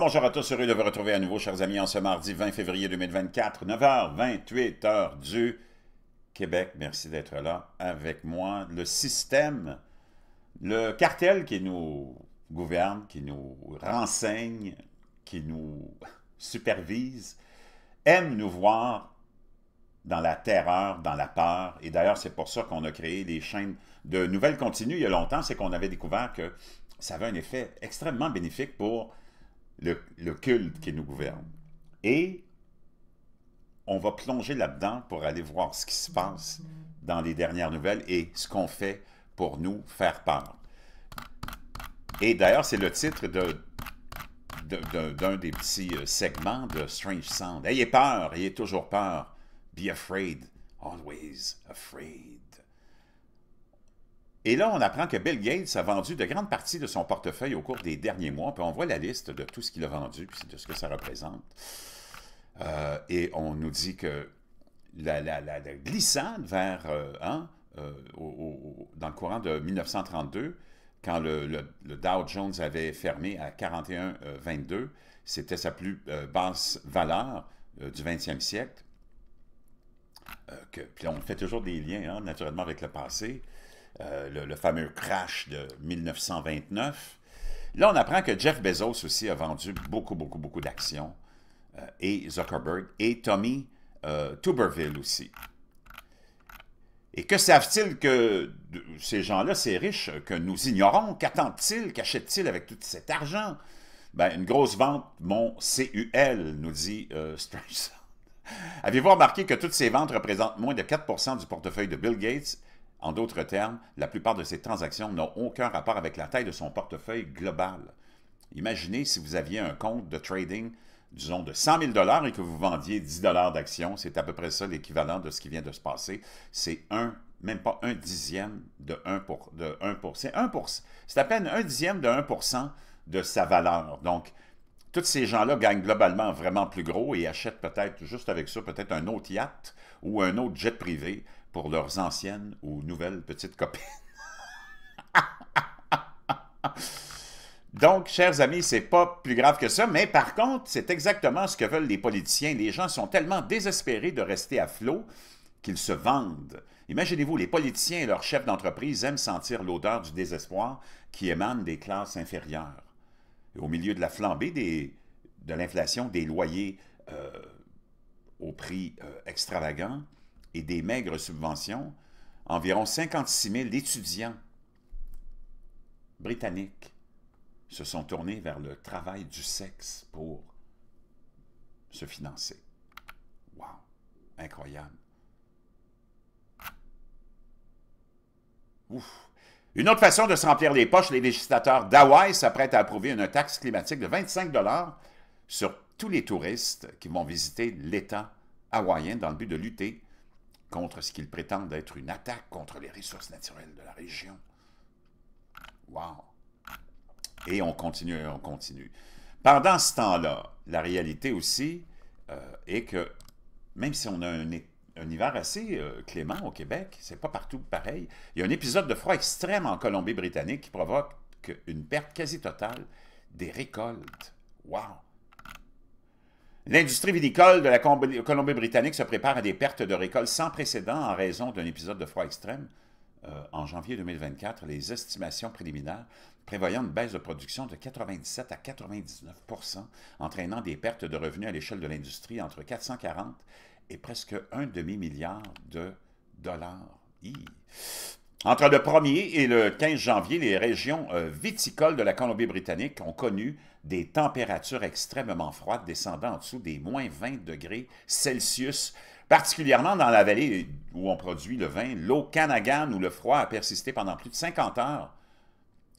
bonjour à tous, heureux de vous retrouver à nouveau, chers amis, en ce mardi 20 février 2024, 9h28 du Québec. Merci d'être là avec moi. Le système, le cartel qui nous gouverne, qui nous renseigne, qui nous supervise, aime nous voir dans la terreur, dans la peur. Et d'ailleurs, c'est pour ça qu'on a créé des chaînes de nouvelles continues il y a longtemps. C'est qu'on avait découvert que ça avait un effet extrêmement bénéfique pour le, culte qui nous gouverne. Et on va plonger là-dedans pour aller voir ce qui se passe dans les dernières nouvelles et ce qu'on fait pour nous faire peur Et d'ailleurs, c'est le titre d'un de, des petits euh, segments de Strange Sound. Ayez peur, ayez toujours peur. Be afraid, always afraid. Et là, on apprend que Bill Gates a vendu de grandes parties de son portefeuille au cours des derniers mois. Puis on voit la liste de tout ce qu'il a vendu, puis de ce que ça représente. Euh, et on nous dit que la, la, glissade vers euh, hein, euh, dans le courant de 1932, quand le, Dow Jones avait fermé à 41,22, c'était sa plus basse valeur du 20e siècle. puis on fait toujours des liens, hein, naturellement, avec le passé. Euh, le, fameux crash de 1929. Là, on apprend que Jeff Bezos aussi a vendu beaucoup, beaucoup, beaucoup d'actions. Euh, et Zuckerberg et Tommy euh, Tuberville aussi. Et que savent-ils que ces gens-là, ces riches, que nous ignorons? Qu'attendent-ils? Qu'achètent-ils avec tout cet argent? Ben, une grosse vente, mon CUL, nous dit euh, Avez-vous remarqué que toutes ces ventes représentent moins de 4 du portefeuille de Bill Gates en d'autres termes, la plupart de ces transactions n'ont aucun rapport avec la taille de son portefeuille global. Imaginez si vous aviez un compte de trading, disons, de 100 000 et que vous vendiez 10 d'actions. C'est à peu près ça l'équivalent de ce qui vient de se passer. C'est un, même pas un dixième de 1 pour, de 1 c'est 1 c'est à peine un dixième de 1 de sa valeur. Donc, tous ces gens-là gagnent globalement vraiment plus gros et achètent peut-être, juste avec ça, peut-être un autre yacht ou un autre jet privé pour leurs anciennes ou nouvelles petites copines. Donc, chers amis, c'est pas plus grave que ça, mais par contre, c'est exactement ce que veulent les politiciens. Les gens sont tellement désespérés de rester à flot qu'ils se vendent. Imaginez-vous, les politiciens et leurs chefs d'entreprise aiment sentir l'odeur du désespoir qui émane des classes inférieures au milieu de la flambée de l'inflation, des loyers euh, au prix extravagants euh, extravagant et des maigres subventions, environ 56 000 étudiants britanniques se sont tournés vers le travail du sexe pour se financer. Wow! Incroyable! Ouf! Une autre façon de se remplir les poches, les législateurs d'Hawaï s'apprêtent à approuver une taxe climatique de 25 sur tous les touristes qui vont visiter l'État hawaïen dans le but de lutter contre ce qu'ils prétendent être une attaque contre les ressources naturelles de la région. Wow! Et on continue, on continue. Pendant ce temps-là, la réalité aussi euh, est que même si on a un, État un hiver assez euh, clément au Québec. C'est pas partout pareil. Il y a un épisode de froid extrême en Colombie-Britannique qui provoque une perte quasi totale des récoltes. Wow! L'industrie vinicole de la Colombie-Britannique se prépare à des pertes de récoltes sans précédent en raison d'un épisode de froid extrême. Euh, en janvier 2024, les estimations préliminaires prévoyant une baisse de production de 97 à 99 entraînant des pertes de revenus à l'échelle de l'industrie entre 440 et presque un demi-milliard de dollars. Entre le 1er et le 15 janvier, les régions euh, viticoles de la Colombie-Britannique ont connu des températures extrêmement froides descendant en dessous des moins 20 degrés Celsius, particulièrement dans la vallée où on produit le vin, l'eau Canagan, où le froid a persisté pendant plus de 50 heures.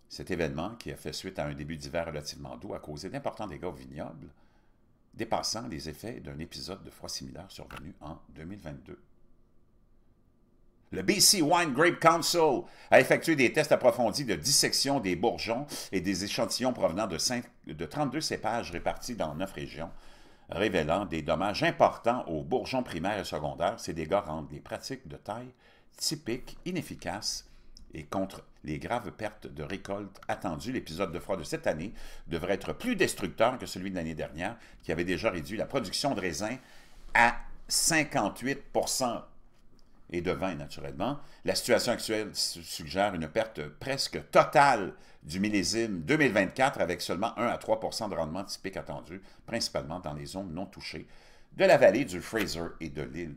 Cet événement, qui a fait suite à un début d'hiver relativement doux, a causé d'importants dégâts aux vignobles, dépassant les effets d'un épisode de froid similaire survenu en 2022. Le BC Wine Grape Council a effectué des tests approfondis de dissection des bourgeons et des échantillons provenant de, 32 cépages répartis dans 9 régions, révélant des dommages importants aux bourgeons primaires et secondaires. Ces dégâts rendent les pratiques de taille typiques, inefficaces et contre les graves pertes de récolte attendues, l'épisode de froid de cette année devrait être plus destructeur que celui de l'année dernière, qui avait déjà réduit la production de raisins à 58 et de vin, naturellement. La situation actuelle suggère une perte presque totale du millésime 2024, avec seulement 1 à 3 de rendement typique attendu, principalement dans les zones non touchées de la vallée du Fraser et de l'île.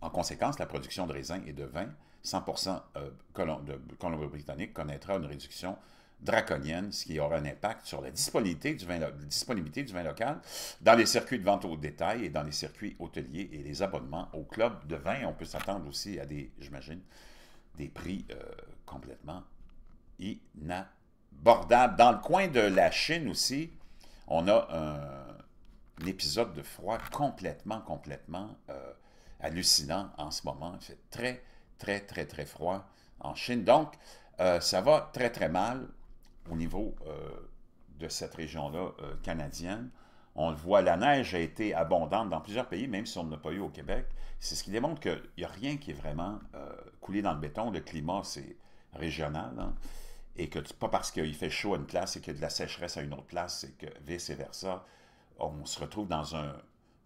En conséquence, la production de raisins et de vin 100% euh, Colombie-Britannique connaîtra une réduction draconienne, ce qui aura un impact sur la disponibilité du vin, disponibilité du vin local dans les circuits de vente au détail et dans les circuits hôteliers et les abonnements au club de vin. On peut s'attendre aussi à des, j'imagine, des prix euh, complètement inabordables. Dans le coin de la Chine aussi, on a un, épisode de froid complètement, complètement euh, hallucinant en ce moment. Il fait très, très, très, très froid en Chine. Donc, euh, ça va très, très mal au niveau euh, de cette région-là euh, canadienne. On le voit, la neige a été abondante dans plusieurs pays, même si on n'a pas eu au Québec. C'est ce qui démontre qu'il n'y a rien qui est vraiment coulé dans le béton. Le climat, c'est régional. Hein. Et que pas parce qu'il fait chaud à une place et qu'il y a de la sécheresse à une autre place, et que vice-versa, on se retrouve dans un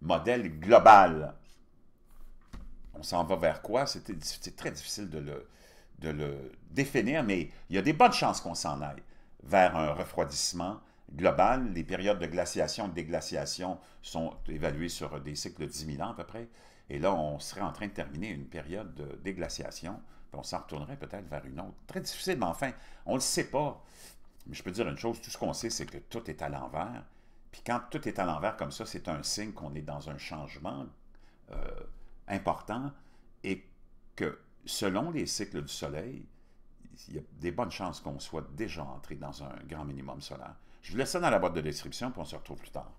modèle global on s'en va vers quoi, c'est très difficile de le, définir, mais il y a des bonnes chances qu'on s'en aille vers un refroidissement global. Les périodes de glaciation, de déglaciation sont évaluées sur des cycles de 10 000 ans à peu près. Et là, on serait en train de terminer une période de déglaciation, on s'en retournerait peut-être vers une autre. Très difficile, mais enfin, on ne le sait pas. Mais je peux dire une chose, tout ce qu'on sait, c'est que tout est à l'envers. Puis quand tout est à l'envers comme ça, c'est un signe qu'on est dans un changement euh, important et que selon les cycles du Soleil, il y a des bonnes chances qu'on soit déjà entré dans un grand minimum solaire. Je vous laisse ça dans la boîte de description, pour on se retrouve plus tard.